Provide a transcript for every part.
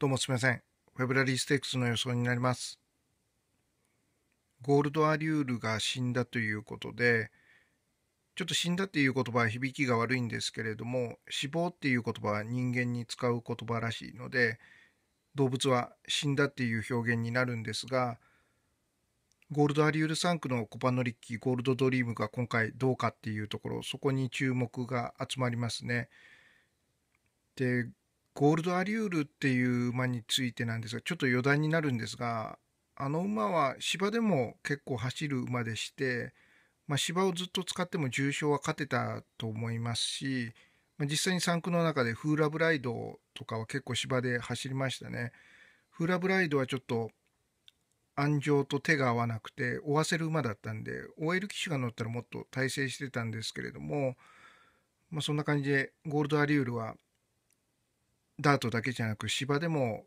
どうもすみません。フェブラリーステークスの予想になります。ゴールドアリュールが死んだということで、ちょっと死んだっていう言葉は響きが悪いんですけれども、死亡っていう言葉は人間に使う言葉らしいので、動物は死んだっていう表現になるんですが、ゴールドアリュール3区のコパノリッキー、ゴールドドリームが今回どうかっていうところ、そこに注目が集まりますね。で、ゴールドアリュールっていう馬についてなんですが、ちょっと余談になるんですが、あの馬は芝でも結構走る馬でして、まあ、芝をずっと使っても重賞は勝てたと思いますし、まあ、実際に3区の中でフーラブライドとかは結構芝で走りましたね。フーラブライドはちょっと安城と手が合わなくて追わせる馬だったんで OL 騎手が乗ったらもっと大成してたんですけれども、まあ、そんな感じでゴールドアリュールはダートだけじゃなく芝でも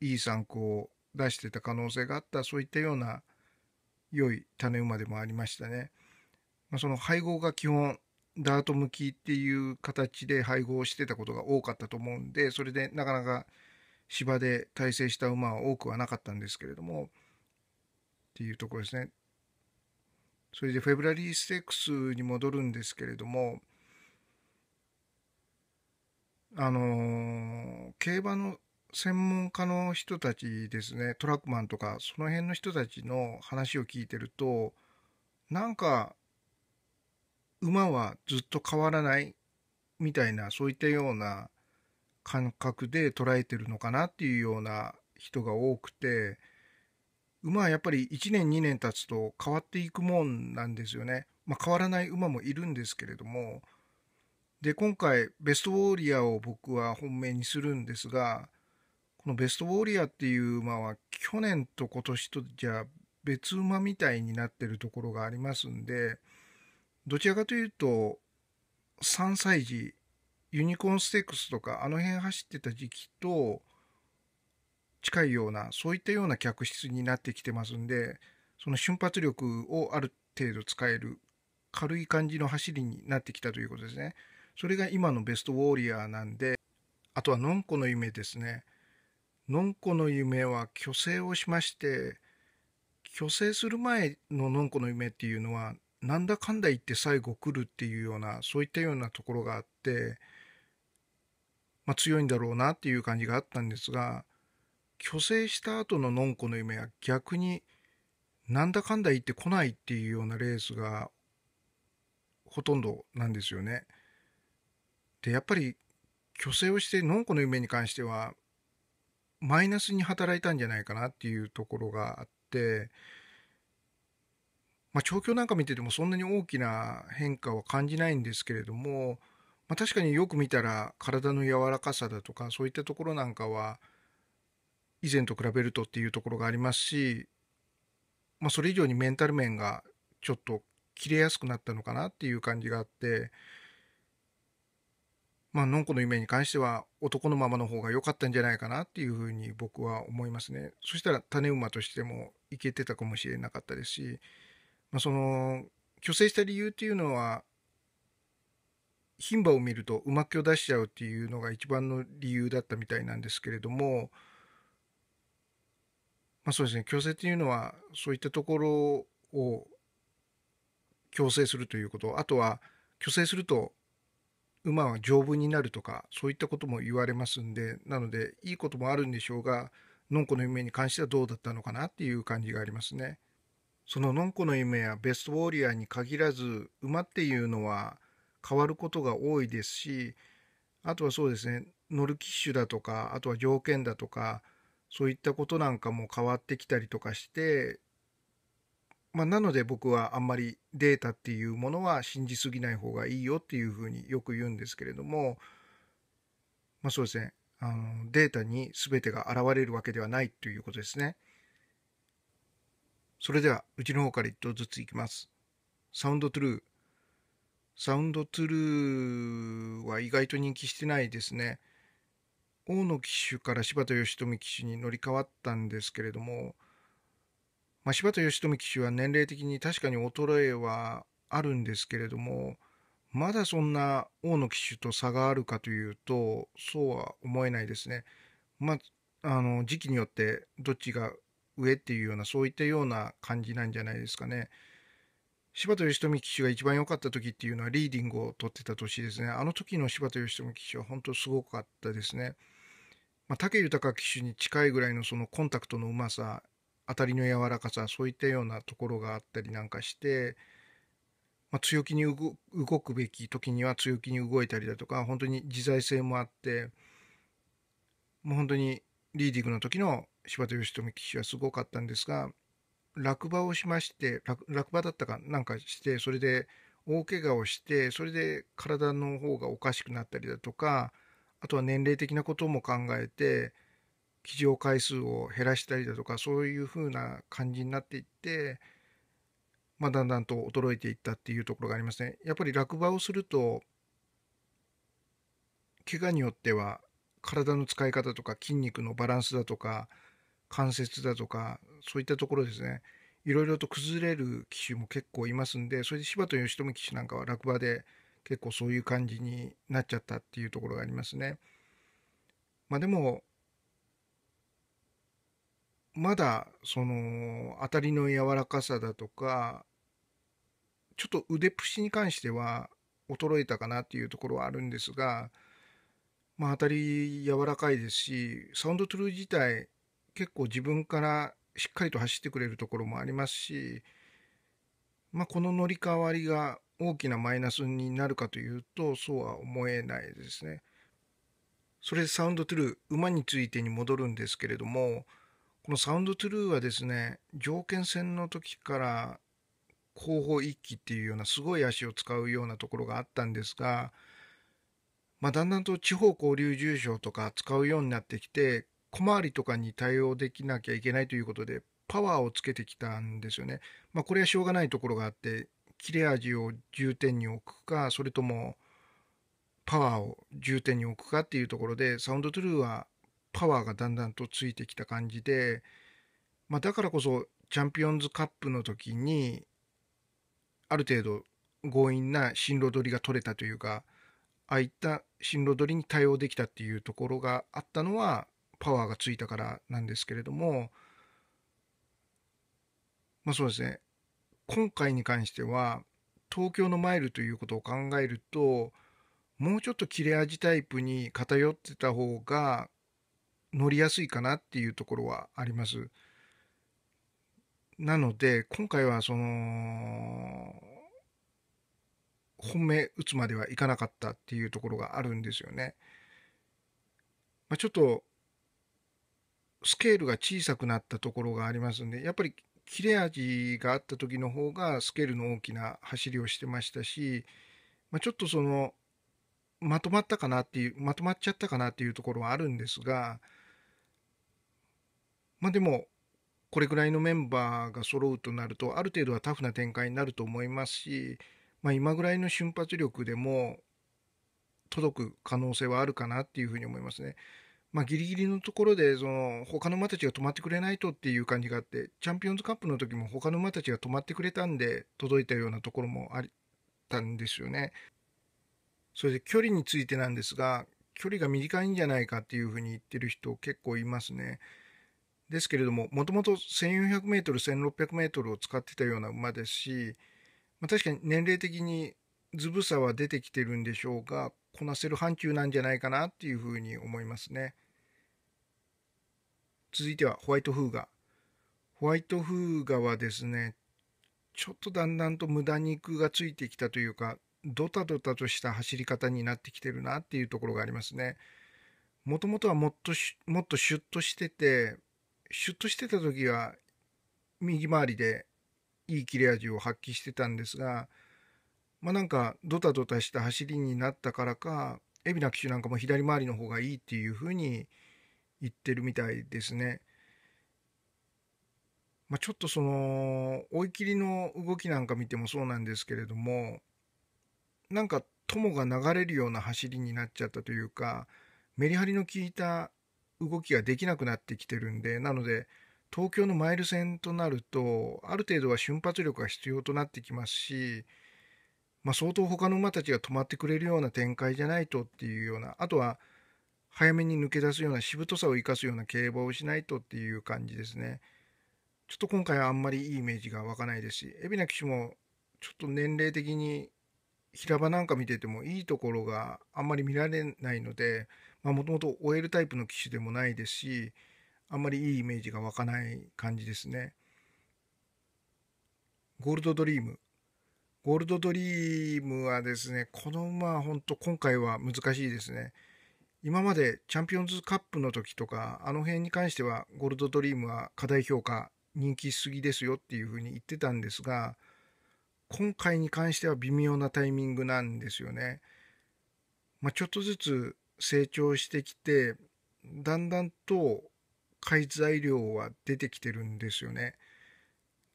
いい参考を出してた可能性があったそういったような良い種馬でもありましたね。まあ、その配合が基本ダート向きっていう形で配合してたことが多かったと思うんでそれでなかなか芝で耐性した馬は多くはなかったんですけれどもっていうところですね。それでフェブラリーステークスに戻るんですけれどもあの競馬の専門家の人たちですねトラックマンとかその辺の人たちの話を聞いてるとなんか馬はずっと変わらないみたいなそういったような感覚で捉えてるのかなっていうような人が多くて馬はやっぱり1年2年経つと変わっていくもんなんですよね。まあ、変わらない馬もいるんですけれどもで、今回、ベストウォーリアを僕は本命にするんですが、このベストウォーリアっていう馬は、去年と今年とじゃ別馬みたいになってるところがありますんで、どちらかというと、3歳児、ユニコーンステークスとか、あの辺走ってた時期と、近いような、そういったような客室になってきてますんで、その瞬発力をある程度使える、軽い感じの走りになってきたということですね。それが今のベストウォーリアーなんで、あとはのんこの夢ですね。のんこの夢は虚勢をしまして、虚勢する前ののんこの夢っていうのは、なんだかんだ言って最後来るっていうような、そういったようなところがあって、まあ、強いんだろうなっていう感じがあったんですが、虚勢した後ののんこの夢は逆になんだかんだ言ってこないっていうようなレースがほとんどなんですよね。で、やっぱり、虚勢をして、のんこの夢に関しては、マイナスに働いたんじゃないかなっていうところがあって、まあ、調教なんか見ててもそんなに大きな変化は感じないんですけれども、まあ、確かによく見たら体の柔らかさだとかそういったところなんかは以前と比べるとっていうところがありますし、まあ、それ以上にメンタル面がちょっと切れやすくなったのかなっていう感じがあって、まあ、のんこの夢に関しては男のままの方が良かったんじゃないかなっていうふうに僕は思いますね。そしたら種馬としてもいけてたかもしれなかったですし、まあ、その虚勢した理由っていうのは牝馬を見ると馬気を出しちゃうっていうのが一番の理由だったみたいなんですけれども、まあ、そうですね強制っていうのはそういったところを強制するということあとは強制すると馬は丈夫になるとかそういったことも言われますんでなのでいいこともあるんでしょうがのんこの夢に関してはどうだったのかなっていう感じがありますね。そののんこの夢やベストウォーリアーに限らず馬っていうのは変わることが多いですしあとはそうですねノルキッシュだとかあとは条件だとかそういったことなんかも変わってきたりとかしてまあ、なので僕はあんまりデータっていうものは信じすぎない方がいいよっていうふうによく言うんですけれども、まあ、そうですねあのデータに全てが現れるわけではないということですね。それではうちの方から1頭ずついきます。サウンドトゥルー。サウンドトゥルーは意外と人気してないですね。大野騎手から柴田義富騎手に乗り換わったんですけれども、まあ、柴田義富騎手は年齢的に確かに衰えはあるんですけれども、まだそんな大野騎手と差があるかというと、そうは思えないですね。まあ、あの、時期によってどっちが上っていうような、そういったような感じなんじゃないですかね。柴田義富騎手が一番良かった時っていうのはリーディングを取ってた年ですね。あの時の柴田義富騎手は本当すごかったですね。まあ、武豊騎手に近いぐらいのそのコンタクトのうまさ、当たりの柔らかさそういったようなところがあったりなんかして、まあ、強気に動くべき時には強気に動いたりだとか本当に自在性もあってもう本当にリーディングの時の柴田義富騎手はすごかったんですが落馬をしまして落馬だったかなんかしてそれで大怪我をしてそれで体の方がおかしくなったりだとかあとは年齢的なことも考えて起乗回数を減らしたりだとかそういう風な感じになっていって、まあ、だんだんと衰えていったっていうところがありますね。やっぱり落馬をすると怪我によっては体の使い方とか筋肉のバランスだとか関節だとかそういったところですねいろいろと崩れる機種も結構いますんでそれで柴田義富騎手なんかは落馬で結構そういう感じになっちゃったっていうところがありますね。まあ、でもまだその当たりの柔らかさだとかちょっと腕っぷしに関しては衰えたかなっていうところはあるんですが、まあ、当たり柔らかいですしサウンドトゥルー自体結構自分からしっかりと走ってくれるところもありますし、まあ、この乗り換わりが大きなマイナスになるかというとそうは思えないですね。それでサウンドトゥルー馬についてに戻るんですけれどもこのサウンドトゥルーはですね、条件戦の時から後方一騎っていうようなすごい足を使うようなところがあったんですが、まあ、だんだんと地方交流重賞とか使うようになってきて、小回りとかに対応できなきゃいけないということで、パワーをつけてきたんですよね。まあ、これはしょうがないところがあって、切れ味を重点に置くか、それともパワーを重点に置くかっていうところで、サウンドトゥルーはパワーがだんだんとついてきた感じで、まあ、だからこそチャンピオンズカップの時にある程度強引な進路取りが取れたというかああいった進路取りに対応できたっていうところがあったのはパワーがついたからなんですけれどもまあそうですね今回に関しては東京のマイルということを考えるともうちょっと切れ味タイプに偏ってた方が乗りやすいかなっていうところはあります。なので今回はその本命打つまではいかなかったっていうところがあるんですよね。まあ、ちょっとスケールが小さくなったところがありますんでやっぱり切れ味があった時の方がスケールの大きな走りをしてましたし、まあ、ちょっとそのまとまったかなっていうまとまっちゃったかなっていうところはあるんですが、まあでも、これぐらいのメンバーが揃うとなると、ある程度はタフな展開になると思いますし、まあ、今ぐらいの瞬発力でも届く可能性はあるかなっていうふうに思いますね。まあ、ギリギリのところで、その、他の馬たちが止まってくれないとっていう感じがあって、チャンピオンズカップの時も他の馬たちが止まってくれたんで、届いたようなところもあったんですよね。それで距離についてなんですが、距離が短いんじゃないかっていうふうに言ってる人結構いますね。ですけれども、もともと1400メートル、1600 m を使ってたような馬ですし、まあ、確かに年齢的にずぶさは出てきてるんでしょうが、こなせる範疇なんじゃないかなっていうふうに思いますね。続いてはホワイトフーガ。ホワイトフーガはですね、ちょっとだんだんと無駄肉がついてきたというか、ドタドタとした走り方になってきてるなっていうところがありますね。もともとはもっともっとシュッとしてて、シュッとしてた時は右回りでいい切れ味を発揮してたんですが、まあ、なんかドタドタした走りになったからか海老名騎手なんかも左回りの方がいいっていうふうに言ってるみたいですね。まあ、ちょっとその追い切りの動きなんか見てもそうなんですけれどもなんか友が流れるような走りになっちゃったというかメリハリの効いた動きができなくなってきてるんで、なので、東京のマイル戦となると、ある程度は瞬発力が必要となってきますし、まあ、相当他の馬たちが止まってくれるような展開じゃないとっていうような、あとは早めに抜け出すようなしぶとさを生かすような競馬をしないとっていう感じですね。ちょっと今回はあんまりいいイメージが湧かないですし、海老名騎手もちょっと年齢的に平場なんか見ててもいいところがあんまり見られないので、もともと OL タイプの機種でもないですしあんまりいいイメージが湧かない感じですねゴールドドリームゴールドドリームはですねこの馬は本当今回は難しいですね今までチャンピオンズカップの時とかあの辺に関してはゴールドドリームは過大評価人気すぎですよっていうふうに言ってたんですが今回に関しては微妙なタイミングなんですよね。まあ、ちょっとずつ成長してきて、だんだんと買い材料は出てきてるんですよね。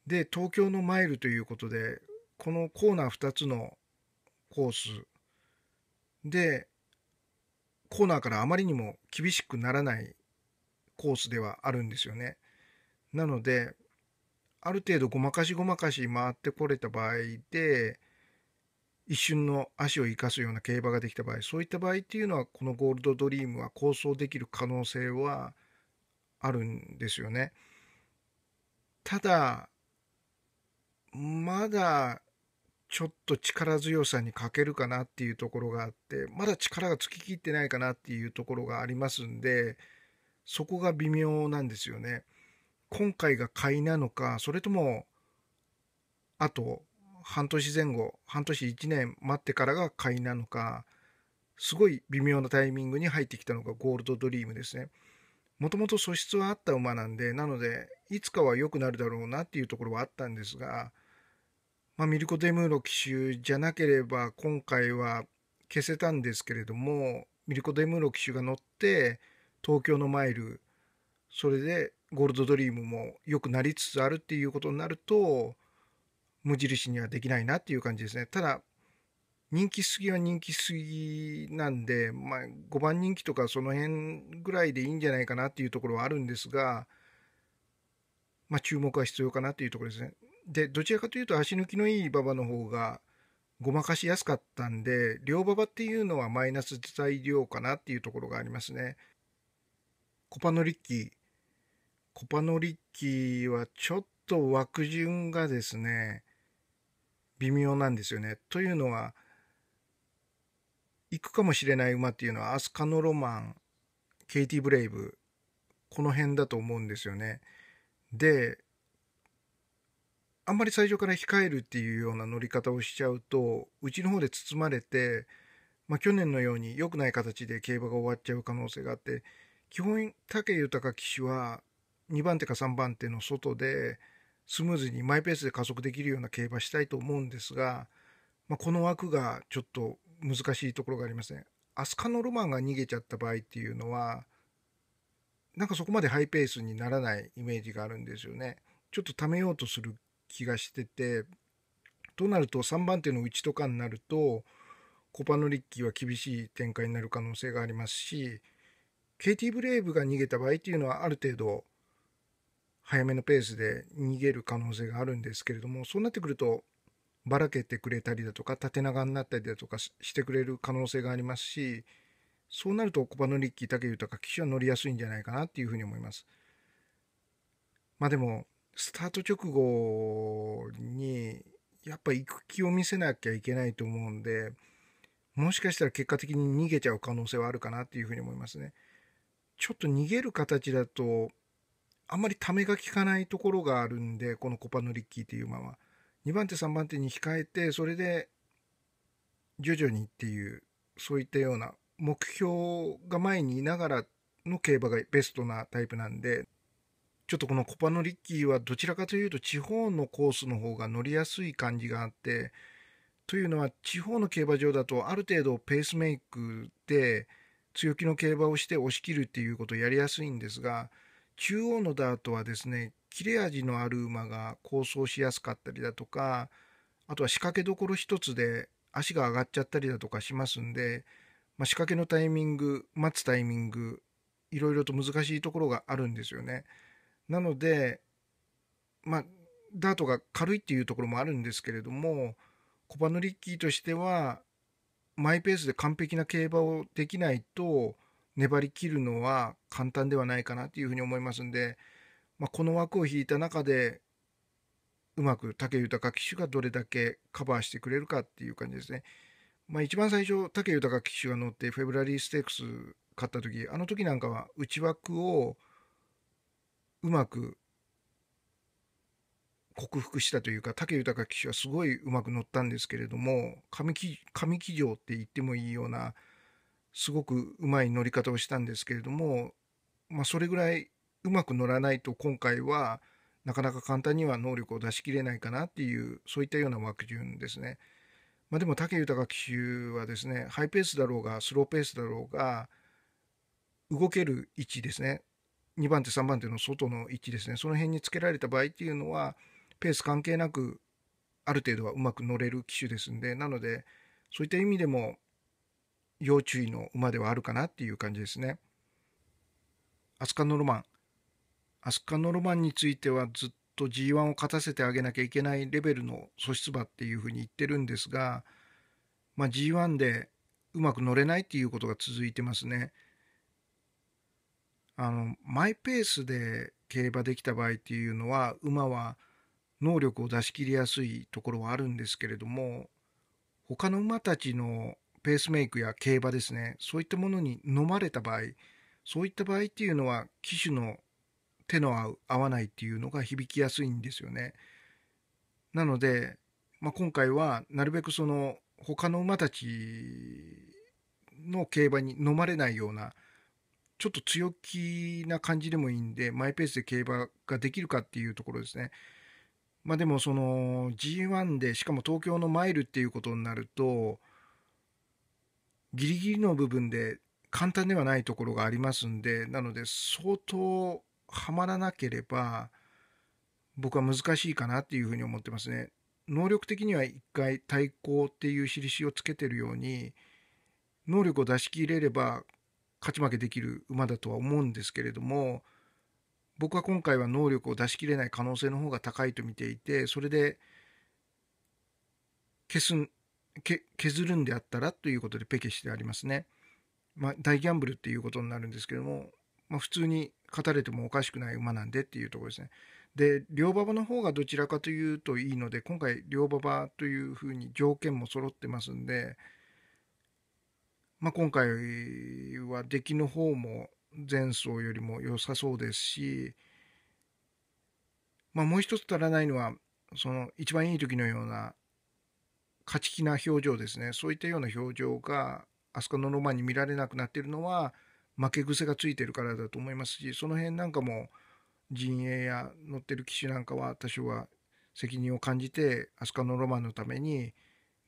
で、東京のマイルということで、このコーナー2つのコースで、コーナーからあまりにも厳しくならないコースではあるんですよね。なので、ある程度ごまかしごまかし回ってこれた場合で、一瞬の足を生かすような競馬ができた場合、そういった場合っていうのは、このゴールドドリームは構想できる可能性はあるんですよね。ただ、まだちょっと力強さに欠けるかなっていうところがあって、まだ力がつききってないかなっていうところがありますんで、そこが微妙なんですよね。今回が買いなのか、それとも、あと半年前後、半年1年待ってからが買いなのか、すごい微妙なタイミングに入ってきたのがゴールドドリームですね。もともと素質はあった馬なんで、なので、いつかは良くなるだろうなっていうところはあったんですが、まあ、ミルコ・デムーロ騎手じゃなければ今回は消せたんですけれども、ミルコ・デムーロ騎手が乗って、東京のマイル、それでゴールドドリームも良くなりつつあるっていうことになると、無印にはできないなっていう感じですね。ただ、人気すぎは人気すぎなんで、まあ、5番人気とかその辺ぐらいでいいんじゃないかなっていうところはあるんですが、まあ、注目は必要かなっていうところですね。で、どちらかというと足抜きのいい馬場の方がごまかしやすかったんで、両馬場っていうのはマイナス材料かなっていうところがありますね。コパノリッキー。コパノリッキーはちょっと枠順がですね、微妙なんですよね。というのは行くかもしれない馬っていうのはアスカノロマンケイティ・ブレイブこの辺だと思うんですよね。であんまり最初から控えるっていうような乗り方をしちゃうとうちの方で包まれて、まあ、去年のように良くない形で競馬が終わっちゃう可能性があって基本武豊騎手は2番手か3番手の外でスムーズにマイペースで加速できるような競馬したいと思うんですが、まあ、この枠がちょっと難しいところがありますね。アスカのロマンが逃げちゃった場合っていうのは、なんかそこまでハイペースにならないイメージがあるんですよね。ちょっと溜めようとする気がしてて、となると3番手のうちとかになると、コパノリッキーは厳しい展開になる可能性がありますし、KT ブレイブが逃げた場合っていうのはある程度早めのペースで逃げる可能性があるんですけれども、そうなってくると、ばらけてくれたりだとか、縦長になったりだとかしてくれる可能性がありますし、そうなると、コパノリッキー、竹豊、騎手は乗りやすいんじゃないかなっていうふうに思います。まあでも、スタート直後に、やっぱ行く気を見せなきゃいけないと思うんで、もしかしたら結果的に逃げちゃう可能性はあるかなっていうふうに思いますね。ちょっと逃げる形だと、あんまりためが効かないところがあるんで、このコパノリッキーっていう馬は。2番手、3番手に控えて、それで徐々にっていう、そういったような目標が前にいながらの競馬がベストなタイプなんで、ちょっとこのコパノリッキーはどちらかというと地方のコースの方が乗りやすい感じがあって、というのは地方の競馬場だとある程度ペースメイクで強気の競馬をして押し切るっていうことをやりやすいんですが、中央のダートはですね切れ味のある馬が構想しやすかったりだとかあとは仕掛けどころ一つで足が上がっちゃったりだとかしますんで、まあ、仕掛けのタイミング待つタイミングいろいろと難しいところがあるんですよね。なので、まあ、ダートが軽いっていうところもあるんですけれどもコパノリッキーとしてはマイペースで完璧な競馬をできないと粘り切るのは簡単ではないかなというふうに思いますんで、まあ、この枠を引いた中でうまく武豊騎手がどれだけカバーしてくれるかっていう感じですね。まあ、一番最初武豊騎手が乗ってフェブラリーステークス勝った時あの時なんかは内枠をうまく克服したというか武豊騎手はすごいうまく乗ったんですけれども上騎上って言ってもいいようなすごくうまい乗り方をしたんですけれども、まあ、それぐらいうまく乗らないと今回はなかなか簡単には能力を出し切れないかなっていうそういったような枠順ですね。まあ、でも武豊騎手はですねハイペースだろうがスローペースだろうが動ける位置ですね2番手3番手の外の位置ですねその辺につけられた場合っていうのはペース関係なくある程度はうまく乗れる機種ですんでなのでそういった意味でも要注意の馬ではあるかなっていう感じですね。アスカノロマン。アスカノロマンについてはずっと G1 を勝たせてあげなきゃいけないレベルの素質馬っていうふうに言ってるんですが、まあ、G1 でうまく乗れないっていうことが続いてますね。あの、マイペースで競馬できた場合っていうのは、馬は能力を出し切りやすいところはあるんですけれども、他の馬たちのペースメイクや競馬ですね、そういったものに飲まれた場合、そういった場合っていうのは、機種の手の合う、合わないっていうのが響きやすいんですよね。なので、まあ、今回はなるべくその他の馬たちの競馬に飲まれないような、ちょっと強気な感じでもいいんで、マイペースで競馬ができるかっていうところですね。まあでもその G1 で、しかも東京のマイルっていうことになると、ギリギリの部分で簡単ではないところがありますんで、なので相当はまらなければ、僕は難しいかなっていうふうに思ってますね。能力的には一回対抗っていう印をつけてるように、能力を出し切れれば勝ち負けできる馬だとは思うんですけれども、僕は今回は能力を出し切れない可能性の方が高いと見ていて、それで、消す削るんであったらということでペケしてありますね。まあ、大ギャンブルっていうことになるんですけども、まあ、普通に勝たれてもおかしくない馬なんでっていうところですね。で両馬場の方がどちらかというといいので今回両馬場というふうに条件も揃ってますんで、まあ、今回は出来の方も前走よりも良さそうですし、まあ、もう一つ足らないのはその一番いい時のような勝ち気な表情ですねそういったような表情があそこのロマンに見られなくなっているのは負け癖がついてるからだと思いますしその辺なんかも陣営や乗ってる騎手なんかは多少は責任を感じて飛鳥のロマンのために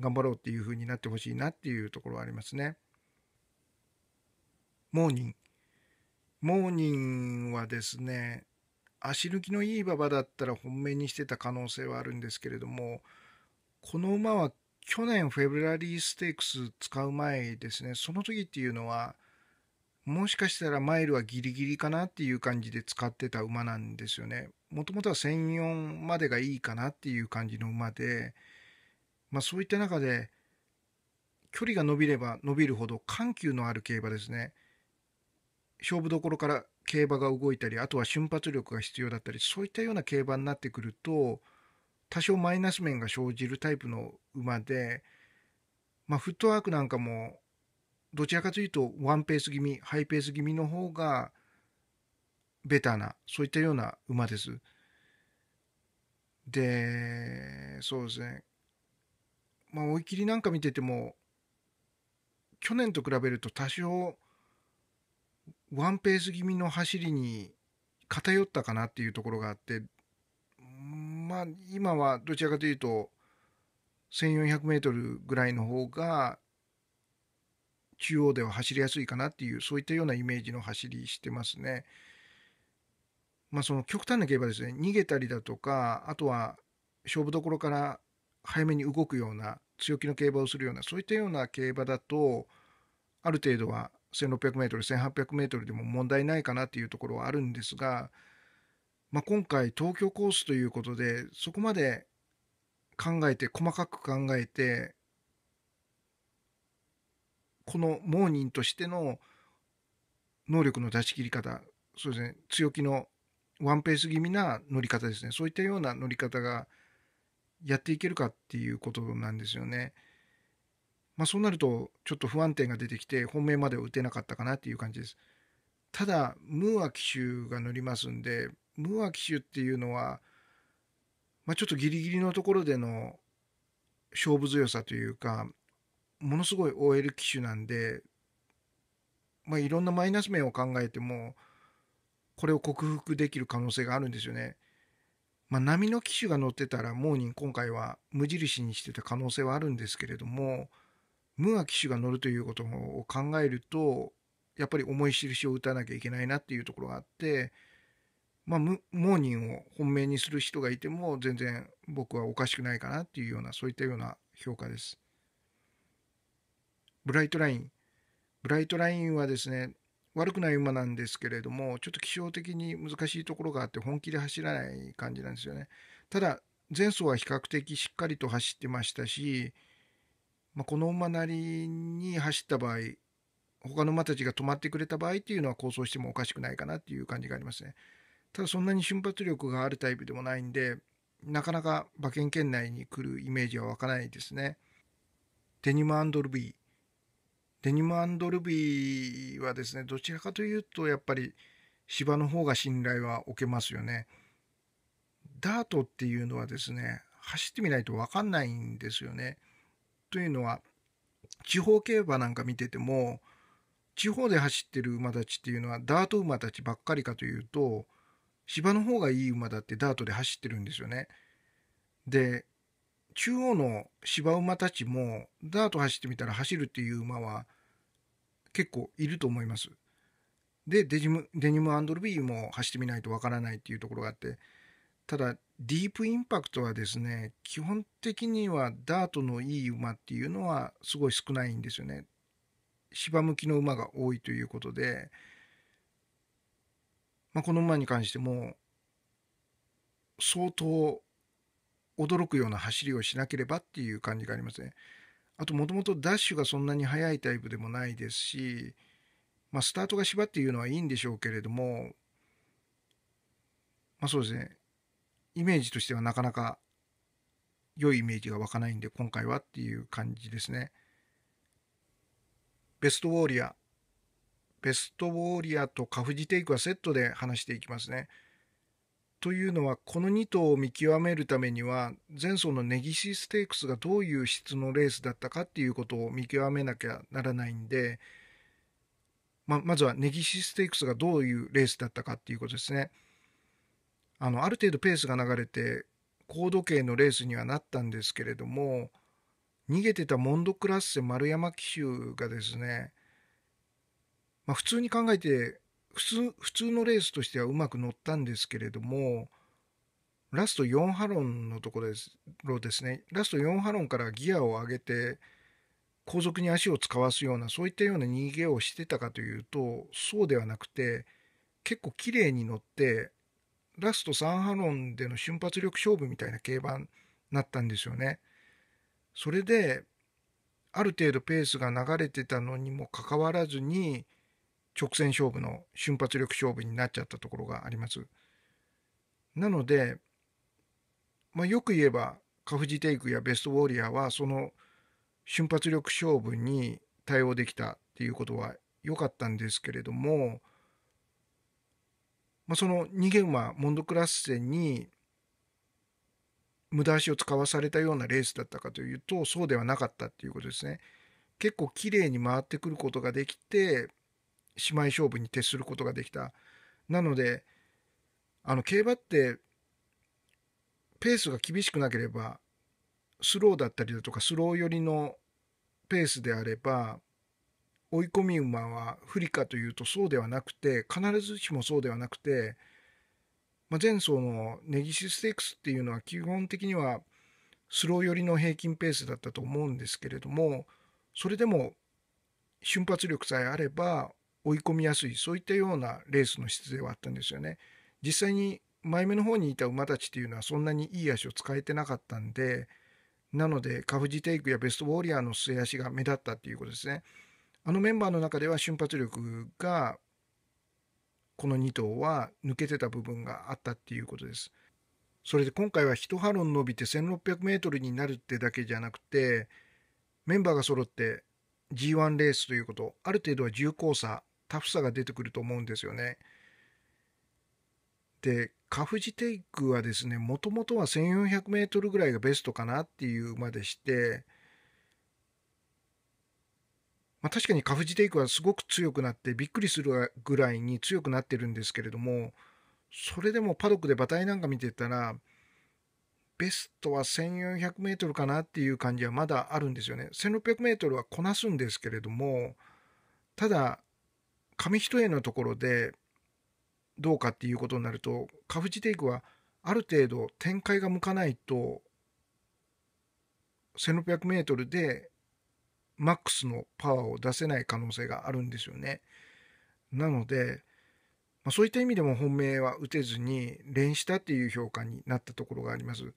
頑張ろうっていう風になってほしいなっていうところはありますね。モーニンモーニングはですね足抜きのいい馬場だったら本命にしてた可能性はあるんですけれどもこの馬は去年フェブラリーステークス使う前ですね、その時っていうのは、もしかしたらマイルはギリギリかなっていう感じで使ってた馬なんですよね。もともとは1004までがいいかなっていう感じの馬で、まあそういった中で、距離が伸びれば伸びるほど緩急のある競馬ですね。勝負どころから競馬が動いたり、あとは瞬発力が必要だったり、そういったような競馬になってくると、多少マイナス面が生じるタイプの馬で、まあ、フットワークなんかもどちらかというとワンペース気味ハイペース気味の方がベターなそういったような馬です。でそうですねまあ追い切りなんか見てても去年と比べると多少ワンペース気味の走りに偏ったかなっていうところがあってまあ、今はどちらかというと、1400メートルぐらいの方が、中央では走りやすいかなっていう、そういったようなイメージの走りしてますね。まあ、その極端な競馬ですね、逃げたりだとか、あとは勝負どころから早めに動くような、強気の競馬をするような、そういったような競馬だと、ある程度は1600メートル、1800メートルでも問題ないかなっていうところはあるんですが、まあ、今回東京コースということでそこまで考えて細かく考えてこのモーニンとしての能力の出し切り方そうですね強気のワンペース気味な乗り方ですねそういったような乗り方がやっていけるかっていうことなんですよね。まあ、そうなるとちょっと不安定が出てきて本命まで打てなかったかなっていう感じです。ただムーア機種が乗りますんでムーア騎手っていうのは、まあ、ちょっとギリギリのところでの勝負強さというかものすごい OL 機種なんで、まあ、いろんなマイナス面を考えてもこれを克服できる可能性があるんですよね。まあ、波の機種が乗ってたらモーニン今回は無印にしてた可能性はあるんですけれどもムーア機種が乗るということを考えるとやっぱり重い印を打たなきゃいけないなっていうところがあって。まあ、モーニングを本命にする人がいても全然僕はおかしくないかなっていうようなそういったような評価です。ブライトライン。ブライトラインはですね悪くない馬なんですけれどもちょっと気象的に難しいところがあって本気で走らない感じなんですよね。ただ前走は比較的しっかりと走ってましたし、まあ、この馬なりに走った場合他の馬たちが止まってくれた場合っていうのは構想してもおかしくないかなっていう感じがありますね。ただそんなに瞬発力があるタイプでもないんで、なかなか馬券圏内に来るイメージは湧かないですね。デニムルビー。デニムルビーはですね、どちらかというとやっぱり芝の方が信頼は置けますよね。ダートっていうのはですね、走ってみないとわかんないんですよね。というのは、地方競馬なんか見てても、地方で走ってる馬たちっていうのはダート馬たちばっかりかというと、芝の方がいい馬だってダートで走ってるんですよね。で、中央の芝馬たちもダート走ってみたら走るっていう馬は結構いると思います。で、デジム、デニムアンドルビーも走ってみないとわからないっていうところがあって、ただ、ディープインパクトはですね、基本的にはダートのいい馬っていうのはすごい少ないんですよね。芝向きの馬が多いということで、まあ、この馬に関しても相当驚くような走りをしなければっていう感じがありますね。あともともとダッシュがそんなに速いタイプでもないですし、まあ、スタートが芝っていうのはいいんでしょうけれども、まあ、そうですねイメージとしてはなかなか良いイメージが湧かないんで今回はっていう感じですね。ベストウォーリアベストウォーリアとカフジテイクはセットで話していきますね。というのはこの2頭を見極めるためには前走のネギシステークスがどういう質のレースだったかっていうことを見極めなきゃならないんで、ままずはネギシステークスがどういうレースだったかっていうことですね。あのある程度ペースが流れて高度計のレースにはなったんですけれども逃げてたモンドクラッセ丸山騎手がですねまあ、普通に考えて普通普通のレースとしてはうまく乗ったんですけれどもラスト4ハロンのところですですねラスト4ハロンからギアを上げて後続に足を使わすようなそういったような逃げをしてたかというとそうではなくて結構綺麗に乗ってラスト3ハロンでの瞬発力勝負みたいな競馬になったんですよね。それである程度ペースが流れてたのにもかかわらずに直線勝負の瞬発力勝負になっちゃったところがあります。なので、まあ、よく言えばカフジテイクやベストウォーリアーはその瞬発力勝負に対応できたっていうことは良かったんですけれども、まあ、その逃げ馬モンドクラッセに無駄足を使わされたようなレースだったかというとそうではなかったっていうことですね。結構綺麗に回ってくることができて姉妹勝負に徹することができた。なので、あの競馬ってペースが厳しくなければスローだったりだとかスロー寄りのペースであれば追い込み馬は不利かというとそうではなくて必ずしもそうではなくて、まあ、前走のネギシステークスっていうのは基本的にはスロー寄りの平均ペースだったと思うんですけれどもそれでも瞬発力さえあれば追い込みやすいそういったようなレースの質ではあったんですよね。実際に前目の方にいた馬たちっていうのはそんなにいい足を使えてなかったんでなのでカフジテイクやベストウォーリアーの末足が目立ったっていうことですね。あのメンバーの中では瞬発力がこの2頭は抜けてた部分があったっていうことです。それで今回は一波論伸びて 1600m になるってだけじゃなくてメンバーが揃って G1 レースということある程度は重厚さタフさが出てくると思うんですよね。で、カフジテイクはですね、もともとは1400メートルぐらいがベストかなっていうまでして、まあ、確かにカフジテイクはすごく強くなってびっくりするぐらいに強くなってるんですけれどもそれでもパドックで馬体なんか見てたらベストは 1400m かなっていう感じはまだあるんですよね 1600m はこなすんですけれどもただ紙一重のところでどうかっていうことになるとカフジテイクはある程度展開が向かないと 1600m でマックスのパワーを出せない可能性があるんですよね。なので、まあ、そういった意味でも本命は打てずに連したっていう評価になったところがあります。ま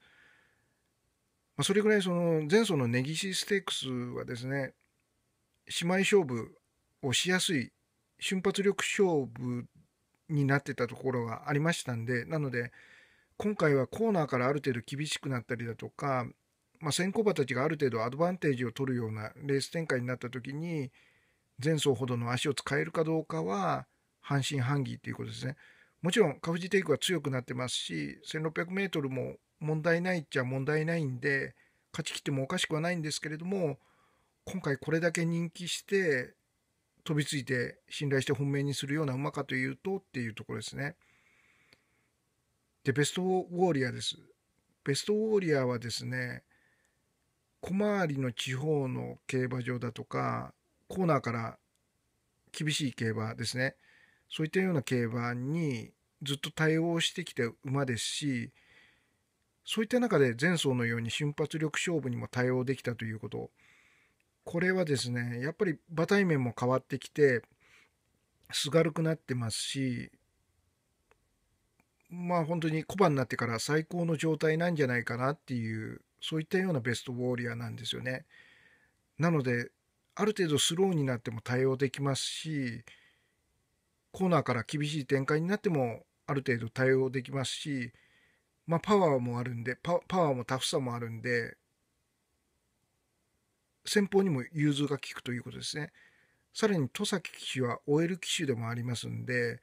あ、それぐらいその前走の根岸ステークスはですね姉妹勝負をしやすい瞬発力勝負になってたところがありましたんで、なので、今回はコーナーからある程度厳しくなったりだとか、まあ、先行馬たちがある程度アドバンテージを取るようなレース展開になった時に、前走ほどの足を使えるかどうかは、半信半疑ということですね。もちろん、カフジテイクは強くなってますし、1600 m も問題ないっちゃ問題ないんで、勝ちきってもおかしくはないんですけれども、今回これだけ人気して、飛びついて信頼して本命にするような馬かというとっていうところですね。で、ベストウォーリアです。ベストウォーリアはですね、小回りの地方の競馬場だとか、コーナーから厳しい競馬ですね。そういったような競馬にずっと対応してきた馬ですし、そういった中で前走のように瞬発力勝負にも対応できたということ。これはですねやっぱり馬体面も変わってきてすがるくなってますしまあ本当に小判になってから最高の状態なんじゃないかなっていうそういったようなベストウォーリアーなんですよね。なのである程度スローになっても対応できますしコーナーから厳しい展開になってもある程度対応できますし、まあ、パワーもあるんでパワーもタフさもあるんで先方にも融通が利くということですね。さらに戸崎騎手は OL 騎手でもありますんで、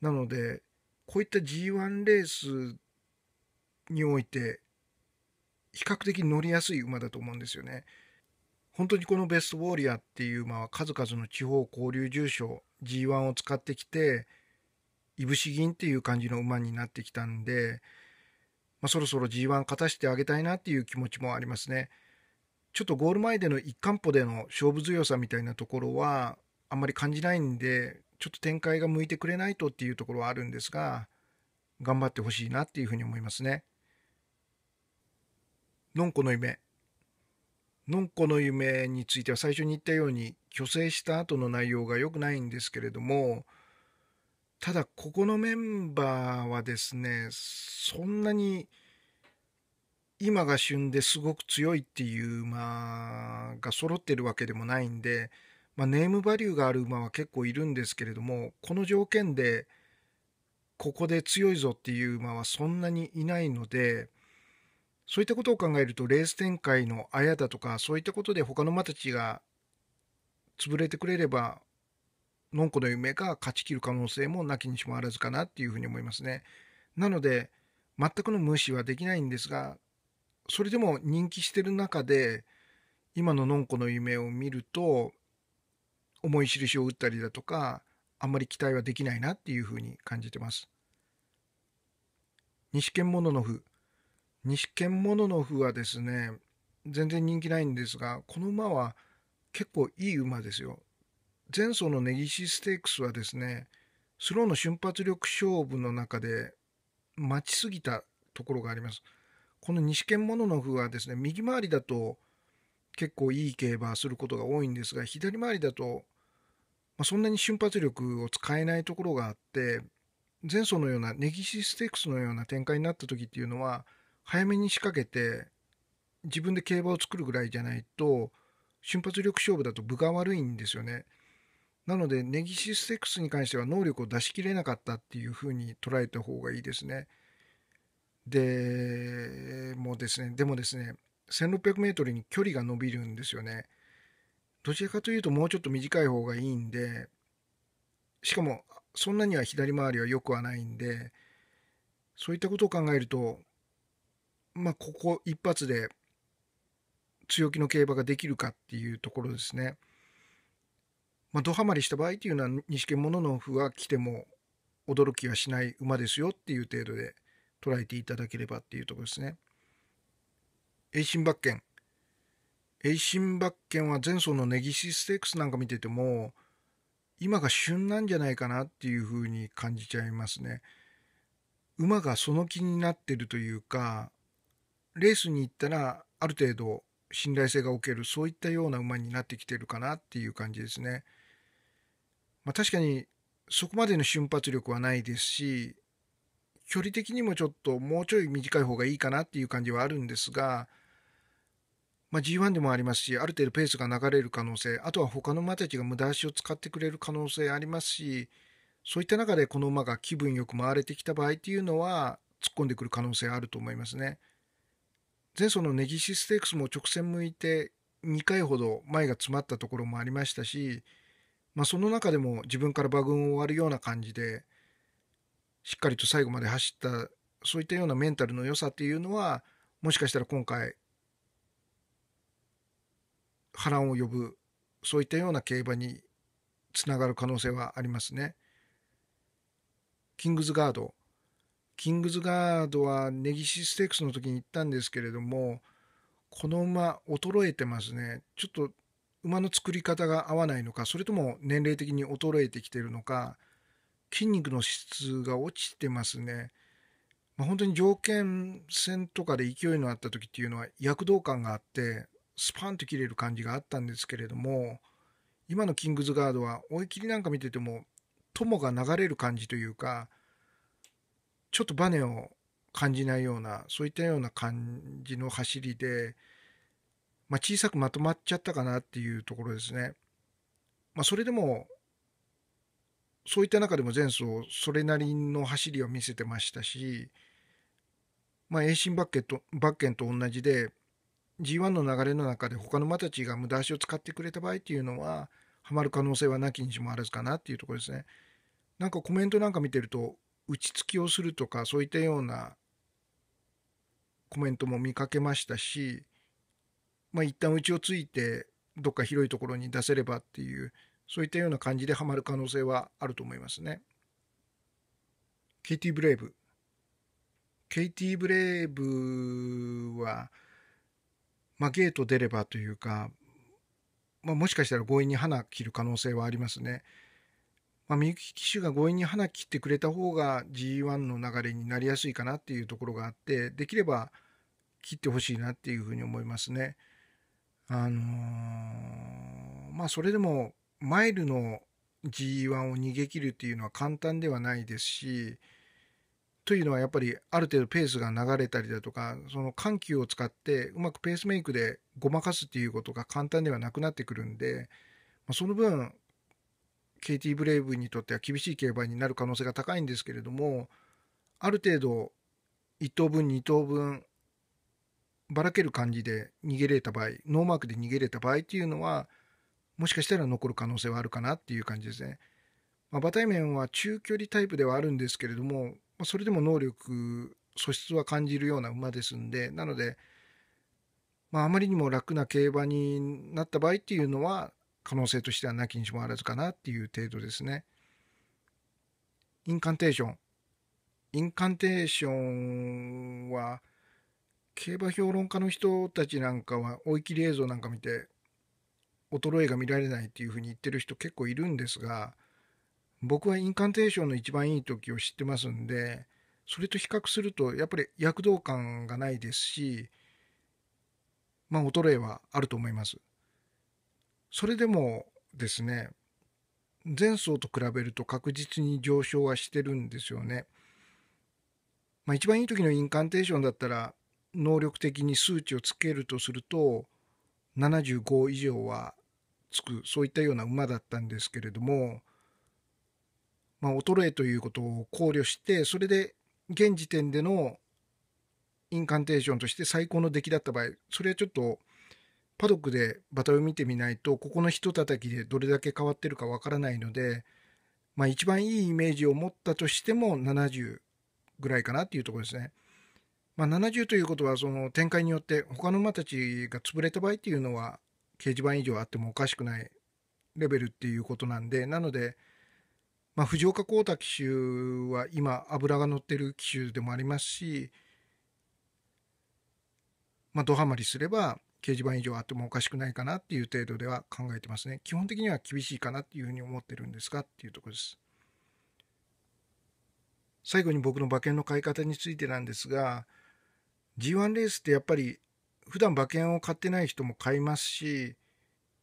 なので、こういった G1 レースにおいて、比較的乗りやすい馬だと思うんですよね。本当にこのベストウォーリアっていう馬は数々の地方交流住所 G1 を使ってきて、いぶし銀っていう感じの馬になってきたんで、まあ、そろそろ G1 勝たせてあげたいなっていう気持ちもありますね。ちょっとゴール前での一貫歩での勝負強さみたいなところはあんまり感じないんで、ちょっと展開が向いてくれないとっていうところはあるんですが、頑張ってほしいなっていうふうに思いますね。のんこの夢。のんこの夢については最初に言ったように、虚勢した後の内容が良くないんですけれども、ただここのメンバーはですね、そんなに今が旬ですごく強いっていう馬が揃ってるわけでもないんで、まあ、ネームバリューがある馬は結構いるんですけれどもこの条件でここで強いぞっていう馬はそんなにいないのでそういったことを考えるとレース展開のあやだとかそういったことで他の馬たちが潰れてくれればのんこの夢が勝ちきる可能性もなきにしもあらずかなっていうふうに思いますね。なので全くの無視はできないんですがそれでも人気してる中で、今ののんこの夢を見ると、重い印を打ったりだとか、あんまり期待はできないなっていうふうに感じてます。西剣もののふ西剣もののふはですね、全然人気ないんですが、この馬は結構いい馬ですよ。前走の根岸ステークスはですね、スローの瞬発力勝負の中で待ちすぎたところがあります。この西剣モノノフはですね、右回りだと結構いい競馬することが多いんですが、左回りだと、まあ、そんなに瞬発力を使えないところがあって、前走のようなネギシステックスのような展開になった時っていうのは、早めに仕掛けて、自分で競馬を作るぐらいじゃないと、瞬発力勝負だと分が悪いんですよね。なので、ネギシステックスに関しては能力を出し切れなかったっていうふうに捉えた方がいいですね。でもうですねでもですね1 6 0 0ルに距離が伸びるんですよねどちらかというともうちょっと短い方がいいんでしかもそんなには左回りは良くはないんでそういったことを考えるとまあここ一発で強気の競馬ができるかっていうところですね。まあ、ドハマりした場合っていうのは、西家モノノフは来ても驚きはしない馬ですよっていう程度で、捉えていただければっていうところですね。栄新バッケン。栄心バッケンは前走のネギシステークスなんか見てても、今が旬なんじゃないかなっていうふうに感じちゃいますね。馬がその気になってるというか、レースに行ったらある程度信頼性がおける、そういったような馬になってきてるかなっていう感じですね。まあ、確かにそこまでの瞬発力はないですし、距離的にもちょっともうちょい短い方がいいかなっていう感じはあるんですが、まあ、G1 でもありますし、ある程度ペースが流れる可能性、あとは他の馬たちが無駄足を使ってくれる可能性ありますし、そういった中でこの馬が気分よく回れてきた場合っていうのは、突っ込んでくる可能性あると思いますね。前走のネギシステークスも直線向いて2回ほど前が詰まったところもありましたし、まあ、その中でも自分から馬群を割るような感じで、しっかりと最後まで走ったそういったようなメンタルの良さっていうのはもしかしたら今回波乱を呼ぶそういったような競馬につながる可能性はありますね。キングズガードキングズガードはネギシステークスの時に行ったんですけれどもこの馬衰えてますねちょっと馬の作り方が合わないのかそれとも年齢的に衰えてきてるのか筋肉の質が落ちてますね。まあ、本当に条件戦とかで勢いのあった時っていうのは躍動感があってスパンと切れる感じがあったんですけれども今のキングズガードは追い切りなんか見てても友が流れる感じというかちょっとバネを感じないようなそういったような感じの走りで、まあ、小さくまとまっちゃったかなっていうところですね。まあ、それでもそういった中でも前走それなりの走りを見せてましたし、まあ、エイシンバッケとバッケンと同じで G1 の流れの中で他の馬たちが無駄足を使ってくれた場合っていうのはハマる可能性はなきにしもあらずかなっていうところですね。なんかコメントなんか見てると打ちつきをするとかそういったようなコメントも見かけましたし、まあ、一旦打ちをついてどっか広いところに出せればっていうそういったような感じでハマる可能性はあると思いますね。ケイティ・ブレイブ。ケイティ・ブレイブは、まあ、ゲート出ればというか、まあ、もしかしたら強引に花切る可能性はありますね。まあ、三木騎手が強引に花切ってくれた方が G1 の流れになりやすいかなっていうところがあって、できれば切ってほしいなっていうふうに思いますね。あのー、まあそれでもマイルの G1 を逃げ切るっていうのは簡単ではないですし、というのはやっぱりある程度ペースが流れたりだとか、その緩急を使ってうまくペースメイクでごまかすっていうことが簡単ではなくなってくるんで、まあ、その分、KT ブレイブにとっては厳しい競馬になる可能性が高いんですけれども、ある程度1等分2等分ばらける感じで逃げれた場合ノーマークで逃げれた場合っていうのはもしかしたら残る可能性はあるかなっていう感じですね。まあ、馬体面は中距離タイプではあるんですけれども、まあ、それでも能力、素質は感じるような馬ですんで、なので、まあ、あまりにも楽な競馬になった場合っていうのは、可能性としてはなきにしもあらずかなっていう程度ですね。インカンテーション。インカンテーションは、競馬評論家の人たちなんかは、追い切り映像なんか見て、衰えが見られないっていうふうに言ってる人結構いるんですが僕はインカンテーションの一番いい時を知ってますんでそれと比較するとやっぱり躍動感がないですしまあ衰えはあると思います。それでもですね前走と比べると確実に上昇はしてるんですよね。まあ、一番いい時のインカンテーションだったら能力的に数値をつけるとすると75以上はつくそういったような馬だったんですけれども、まあ、衰えということを考慮してそれで現時点でのインカンテーションとして最高の出来だった場合それはちょっとパドックでバ体を見てみないとここのひとたたきでどれだけ変わってるかわからないので、まあ、一番いいイメージを持ったとしても70ぐらいかなっていうところですね。まあ、70ということはその展開によって他の馬たちが潰れた場合っていうのは掲示板以上あってもおかしくないレベルっていうことなんで、なので、まあ、藤岡光太騎手は今、油が乗ってる騎手でもありますし、まあ、ドハマりすれば、掲示板以上あってもおかしくないかなっていう程度では考えてますね。基本的には厳しいかなっていうふうに思ってるんですかっていうとこです。最後に僕の馬券の買い方についてなんですが、G1 レースってやっぱり普段馬券を買ってない人も買いますし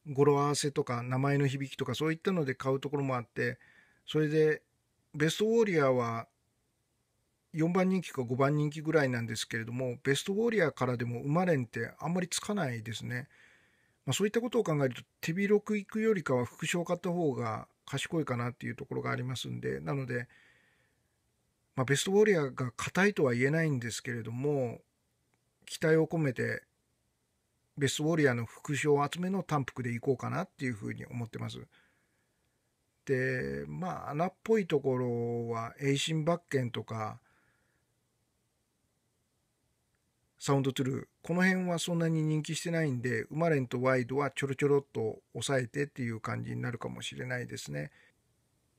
語呂合わせとか名前の響きとかそういったので買うところもあってそれでベストウォーリアーは4番人気か5番人気ぐらいなんですけれどもベストウォーリアーからでも生れんってあんまりつかないですね、まあ、そういったことを考えると手広く行くよりかは副賞を買った方が賢いかなっていうところがありますんでなので、まあ、ベストウォーリアーが硬いとは言えないんですけれども期待を込めてベストウォリアーの副賞集めの単服でいこうかなっていうふうに思ってます。でまあ穴っぽいところは栄心バッケンとかサウンドトゥルーこの辺はそんなに人気してないんで生まれんとワイドはちょろちょろっと抑えてっていう感じになるかもしれないですね。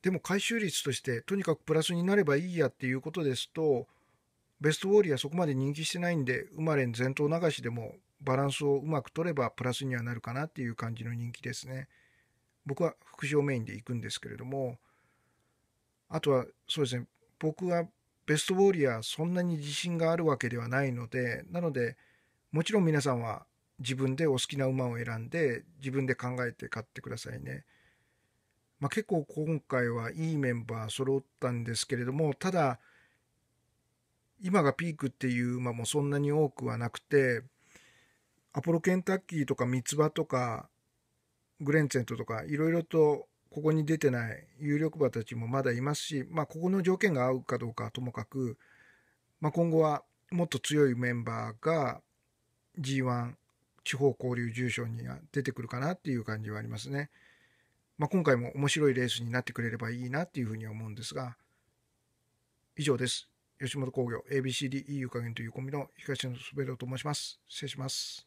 でも回収率としてとにかくプラスになればいいやっていうことですとベストウォーリーはそこまで人気してないんで生まれん全頭流しでもバランスをうまく取ればプラスにはなるかなっていう感じの人気ですね。僕は副賞メインで行くんですけれども、あとはそうですね、僕はベストウォーリアーそんなに自信があるわけではないので、なので、もちろん皆さんは自分でお好きな馬を選んで、自分で考えて買ってくださいね。まあ、結構今回はいいメンバー揃ったんですけれども、ただ、今がピークっていう馬もそんなに多くはなくて、アポロケンタッキーとか三つ葉とかグレンツェントとかいろいろとここに出てない有力馬たちもまだいますし、まあ、ここの条件が合うかどうかはともかく、まあ、今後はもっと強いメンバーが G1 地方交流重賞には出てくるかなっていう感じはありますね。まあ、今回も面白いレースになってくれればいいなっていうふうに思うんですが、以上です。吉本興業 ABCD e い加減というコンビの東野滑べと申します。失礼します。